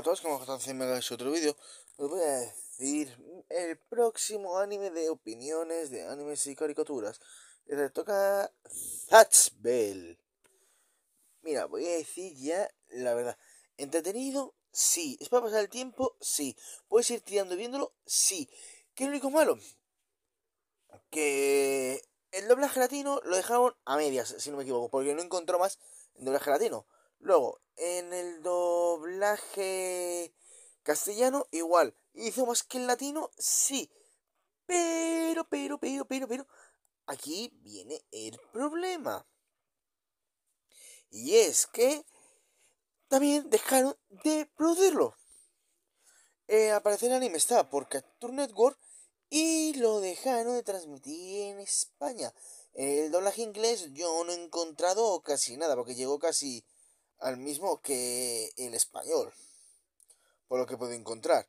Hola a todos, como Megas otro vídeo. Os voy a decir el próximo anime de opiniones de animes y caricaturas. Le toca Zatch Bell. Mira, voy a decir ya la verdad. ¿Entretenido? Sí. ¿Es para pasar el tiempo? Sí. ¿Puedes ir tirando y viéndolo? Sí. ¿Qué es lo único malo? Que el doblaje latino lo dejaron a medias, si no me equivoco, porque no encontró más el doblaje latino. Luego, en el doblaje castellano, igual. ¿Hizo más que el latino? Sí. Pero, pero, pero, pero, pero. Aquí viene el problema. Y es que también dejaron de producirlo. Eh, Aparece el anime estaba por Capture Network y lo dejaron de transmitir en España. El doblaje inglés yo no he encontrado casi nada porque llegó casi al mismo que el español, por lo que puedo encontrar.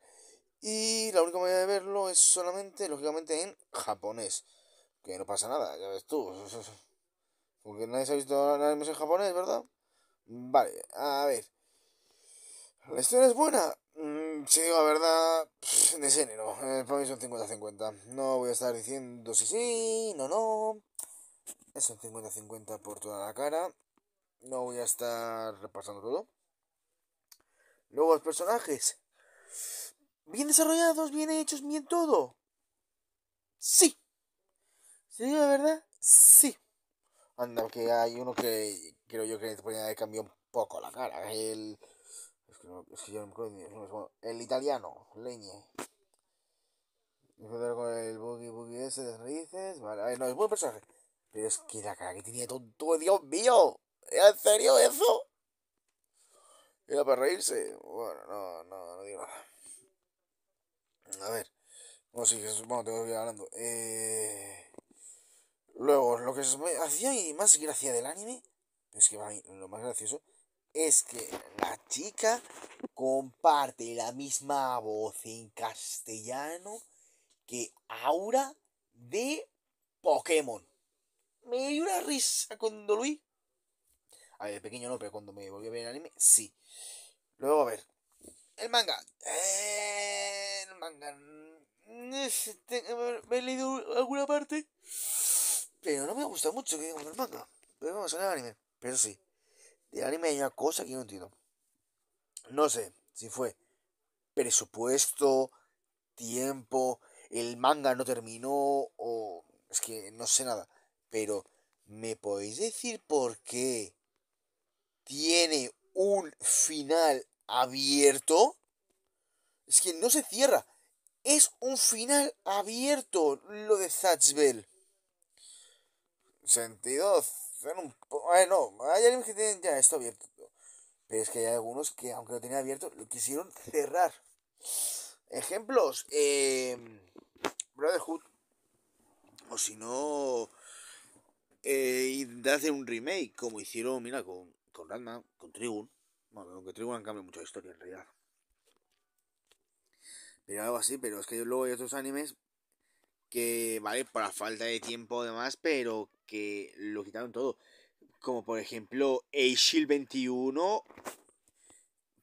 Y la única manera de verlo es solamente, lógicamente, en japonés. Que no pasa nada, ya ves tú. Porque nadie se ha visto nada en japonés, ¿verdad? Vale, a ver. ¿La historia es buena? Mm, si digo la verdad, de ese eh, para mí son 50-50. No voy a estar diciendo si sí, no, no. Es un 50-50 por toda la cara. No voy a estar repasando todo. Luego los personajes. Bien desarrollados, bien hechos, bien todo. Sí. Sí, la verdad, sí. Anda, que hay uno que creo yo que le cambiar un poco la cara. El. Es que, no, yo no me acuerdo El italiano, Leñe. con el buggy buggy ese de rices, Vale, no, es buen personaje. Pero es que la cara que tenía tonto, Dios mío. ¿En serio eso? ¿Era para reírse? Bueno, no, no, no digo nada. A ver. Bueno, sí, bueno, tengo que ir hablando. Eh, luego, lo que es y más gracia del anime, es que para mí lo más gracioso, es que la chica comparte la misma voz en castellano que Aura de Pokémon. Me dio una risa cuando vi. A ver, pequeño no, pero cuando me volví a ver el anime, sí. Luego, a ver. El manga. Eh, el manga. Mm, este, me he leído alguna parte. Pero no me gusta mucho que con el manga. Pero vamos a ver el anime. Pero sí. de anime hay una cosa que no entiendo. No sé si fue presupuesto, tiempo, el manga no terminó o... Es que no sé nada. Pero, ¿me podéis decir por qué tiene un final abierto. Es que no se cierra. Es un final abierto lo de Zatchbell. Sentido. bueno, hay algunos que tienen ya esto abierto. Pero es que hay algunos que, aunque lo tenían abierto, lo quisieron cerrar. Ejemplos: em, Brotherhood. O si no, eh, hacer un remake, como hicieron, mira, con con Ratman, con Trigun. Bueno, aunque Trigun han cambiado mucho historia en realidad. Pero algo así, pero es que luego hay otros animes que, vale, la falta de tiempo además, pero que lo quitaron todo. Como por ejemplo, Shield 21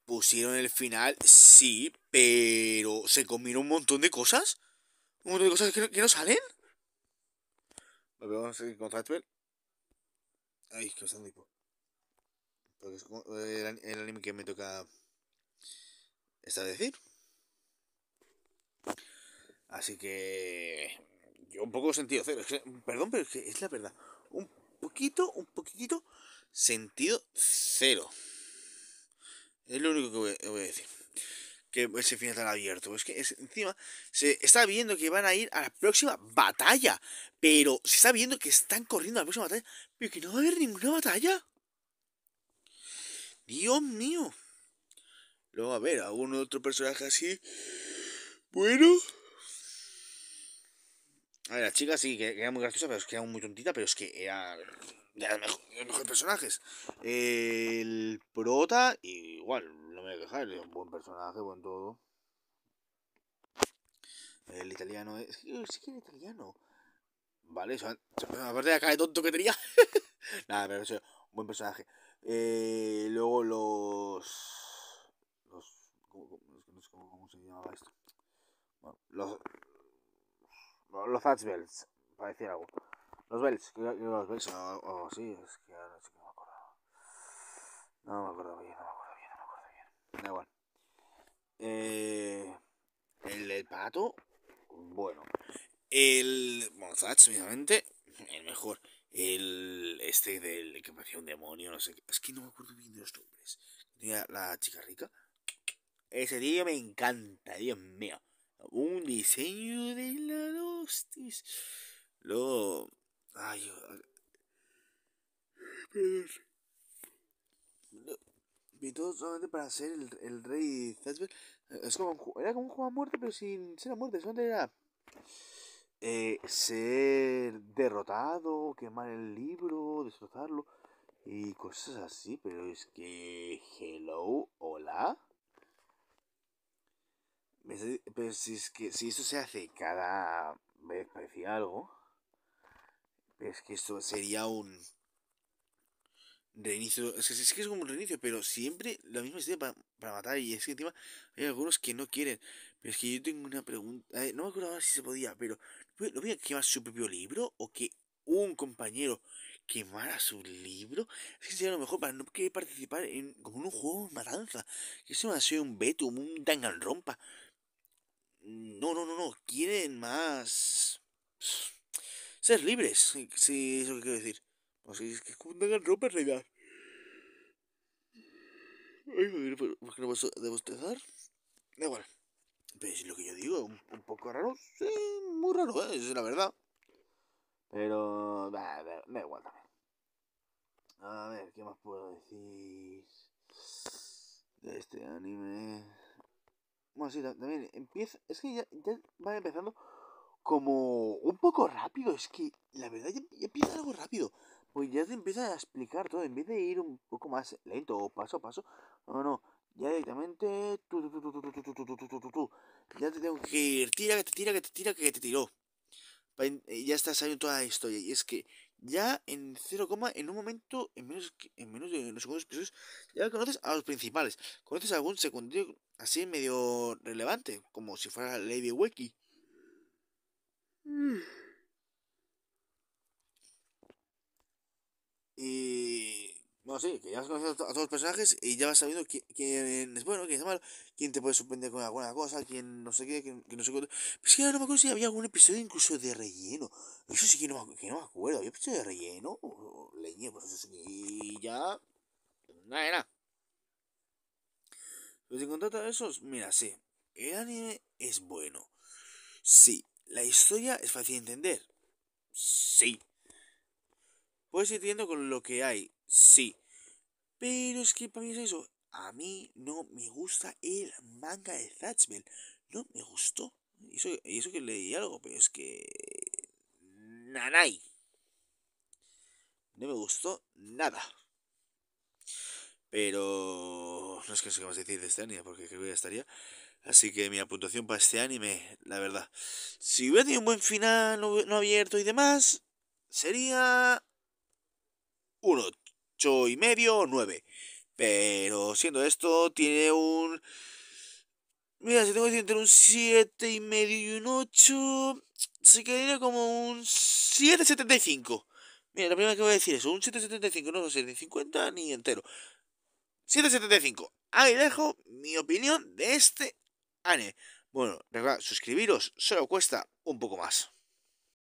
pusieron el final, sí, pero se combinó un montón de cosas. Un montón de cosas que no, que no salen. Volvemos a seguir con Ay, que os han dicho. Eh, el, anime que me toca esta decir. Así que yo un poco sentido cero. perdón, pero es que es la verdad. Un poquito, un poquito sentido cero. Es lo único que voy, a decir. Que ese final tan abierto. Es que encima se está viendo que van a ir a la próxima batalla. Pero se está viendo que están corriendo a la próxima batalla. Pero que no va a haber ninguna batalla. Dios mío. Luego, a ver, algún otro personaje así. Bueno. A ver, la chica sí, que, era muy graciosa, pero es que era muy tontita, pero es que era de los, mejores personajes. El prota, igual, no me voy a quejar, es un buen personaje, buen todo. El italiano es. Sí que era italiano. Vale, aparte de acá de tonto que tenía. Nada, pero es un buen personaje. Eh, luego los. los ¿cómo, cómo, cómo, se llamaba esto? Bueno, los. Los Bells, para decir algo. Los Bells, los Bells o, sí, es que ahora sí que no me acuerdo. No me acuerdo bien, no me acuerdo bien, no me acuerdo bien. Da igual. Eh, el del pato, bueno. El Thatch obviamente, el mejor. El este del que parecía un demonio, no sé qué. Es que no me acuerdo bien de los nombres. Tenía la chica rica. Ese tío me encanta, Dios mío. Un diseño de la hostis. Luego. Ay, yo... Vi todo solamente para ser el, el rey Zasper. Es como era como un juego a muerte, pero sin ser a muerte. Solamente era. Eh, ser derrotado, quemar el libro, destrozarlo y cosas así, pero es que, hello, hola. Pero si es que si eso se hace cada vez parecía algo, es que esto sería un reinicio. Es que, es como un reinicio, pero siempre la misma historia para, para matar. Y es que encima hay algunos que no quieren. Es que yo tengo una pregunta. no me acuerdo si se podía, pero. ¿No voy a quemar su propio libro? ¿O que un compañero quemara su libro? Es que sería lo mejor para no querer participar en como un juego de matanza. Que va me sido un Betum, un Danganronpa. No, no, no, no. Quieren más. Ser libres. Sí, eso que quiero decir. O sea, es que es como un Danganronpa en realidad. Ay, ¿por qué no vas a demostrar? Da igual lo que yo digo, un, poco raro, sí, muy raro, ¿eh? es la verdad. Pero da, me da, igual A ver, ¿qué más puedo decir de este anime? Bueno, sí, también empieza. Es que ya, va empezando como un poco rápido. Es que la verdad ya, empieza algo rápido. Pues ya te empieza a explicar todo. En vez de ir un poco más lento o paso a paso, no, no ya directamente. ya te tengo que ir. Tira, que te tira, que te tira, que te tiró. Ya está saliendo toda la historia. Y es que ya en 0, en un momento, en menos, en menos de unos segundos ya conoces a los principales. Conoces a algún secundario así medio relevante, como si fuera Lady Weki. Y sí, que ya has conocido a todos los personajes y ya vas sabiendo quién, es bueno, quién es malo, quién te puede sorprender con alguna cosa, quién no sé qué, quién, no sé qué. es que no me acuerdo si había algún episodio incluso de relleno. Eso sí que no, que no me acuerdo. ¿Había episodio de relleno? O leñe, pues eso y ya. Nada, era. Pero si a esos, mira, sí. El anime es bueno. Sí. La historia es fácil de entender. Sí. ¿Puedes ir viendo con lo que hay? Sí. Pero es que para mí es eso. A mí no me gusta el manga de Zatch No me gustó. Y eso, que leí algo, pero es que. nanai, No me gustó nada. Pero. No es que sé qué más decir de este anime, porque creo que ya estaría. Así que mi puntuación para este anime, la verdad. Si hubiera tenido un buen final, no, abierto y demás, sería. uno 8 y medio o 9. Pero siendo esto, tiene un... Mira, si tengo que decir entre un 7 y medio y un 8, se quedaría como un 7.75. Mira, la primera que voy a decir es un 7.75, no sé, ni 50 ni entero. 7.75. Ahí dejo mi opinión de este anime. Bueno, verdad, suscribiros, solo cuesta un poco más.